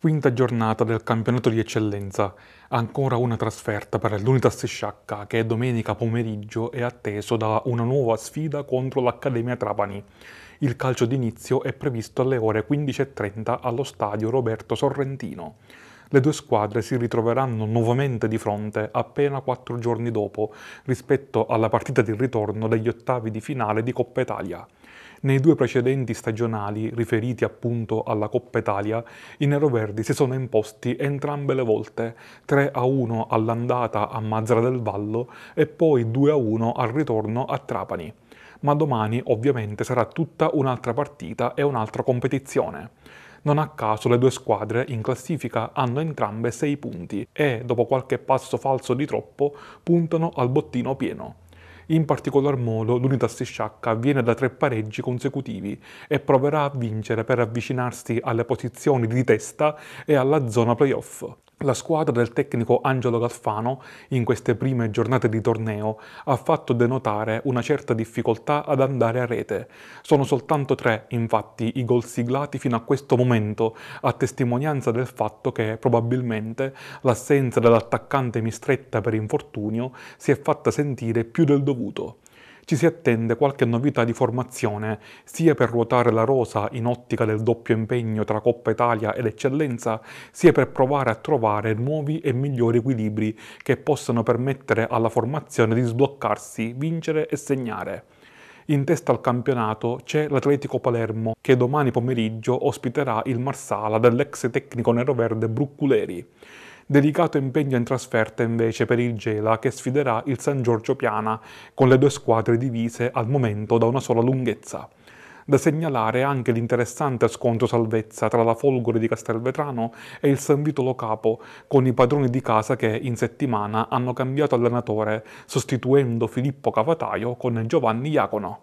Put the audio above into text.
Quinta giornata del campionato di eccellenza, ancora una trasferta per l'Unitas Sciacca che domenica pomeriggio è atteso da una nuova sfida contro l'Accademia Trapani. Il calcio d'inizio è previsto alle ore 15.30 allo stadio Roberto Sorrentino le due squadre si ritroveranno nuovamente di fronte appena quattro giorni dopo rispetto alla partita di ritorno degli ottavi di finale di Coppa Italia. Nei due precedenti stagionali, riferiti appunto alla Coppa Italia, i neroverdi si sono imposti entrambe le volte, 3-1 all'andata a Mazzara del Vallo e poi 2-1 al ritorno a Trapani. Ma domani ovviamente sarà tutta un'altra partita e un'altra competizione. Non a caso le due squadre in classifica hanno entrambe 6 punti e, dopo qualche passo falso di troppo, puntano al bottino pieno. In particolar modo l'Unitas Sciacca viene da tre pareggi consecutivi e proverà a vincere per avvicinarsi alle posizioni di testa e alla zona playoff. La squadra del tecnico Angelo Galfano, in queste prime giornate di torneo, ha fatto denotare una certa difficoltà ad andare a rete. Sono soltanto tre, infatti, i gol siglati fino a questo momento, a testimonianza del fatto che probabilmente l'assenza dell'attaccante mistretta per infortunio si è fatta sentire più del dovuto ci si attende qualche novità di formazione, sia per ruotare la rosa in ottica del doppio impegno tra Coppa Italia ed Eccellenza, sia per provare a trovare nuovi e migliori equilibri che possano permettere alla formazione di sbloccarsi, vincere e segnare. In testa al campionato c'è l'Atletico Palermo che domani pomeriggio ospiterà il Marsala dell'ex tecnico neroverde Brucculeri delicato impegno in trasferta invece per il Gela che sfiderà il San Giorgio Piana con le due squadre divise al momento da una sola lunghezza. Da segnalare anche l'interessante scontro salvezza tra la Folgore di Castelvetrano e il San Vitolo Capo, con i padroni di casa che in settimana hanno cambiato allenatore, sostituendo Filippo Cavataio con Giovanni Iacono.